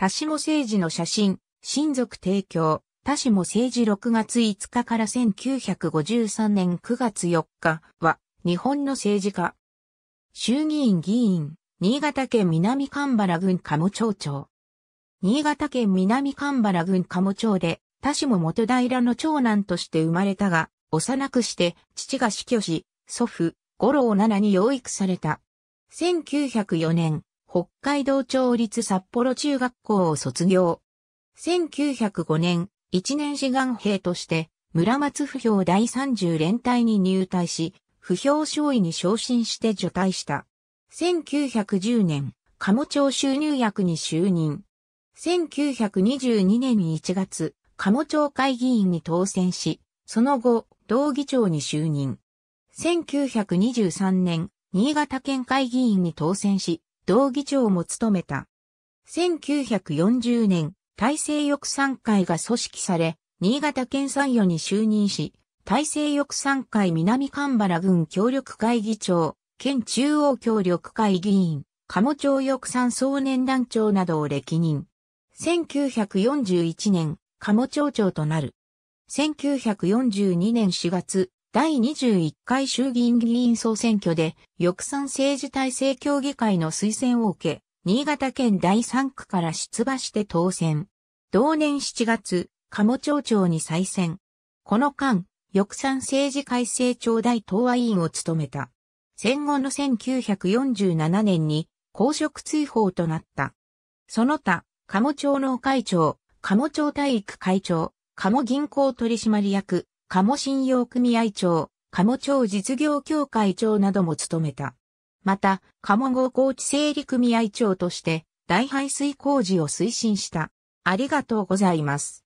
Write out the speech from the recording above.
田下政治の写真、親族提供、田下政治6月5日から1953年9月4日は、日本の政治家。衆議院議員、新潟県南蒲原郡鴨町長。新潟県南蒲原郡鴨町で、田下元平の長男として生まれたが、幼くして父が死去し、祖父、五郎七に養育された。1904年、北海道町立札幌中学校を卒業。1905年、一年志願兵として、村松不評第30連隊に入隊し、不評少尉に昇進して除隊した。1910年、鴨町収入役に就任。1922年1月、鴨町会議員に当選し、その後、道議長に就任。1923年、新潟県会議員に当選し、同議長も務めた。1940年、大政翼賛会が組織され、新潟県参与に就任し、大政翼賛会南神原郡協力会議長、県中央協力会議員、鴨町翼賛総年団長などを歴任。1941年、鴨町長となる。1942年4月、第21回衆議院議員総選挙で、翼賛政治体制協議会の推薦を受け、新潟県第3区から出馬して当選。同年7月、鴨町長に再選。この間、翼賛政治改正庁大東和委員を務めた。戦後の1947年に公職追放となった。その他、鴨町農会長、鴨町体育会長、鴨銀行取締役、鴨信用組合長、鴨町実業協会長なども務めた。また、鴨合工地整理組合長として、大排水工事を推進した。ありがとうございます。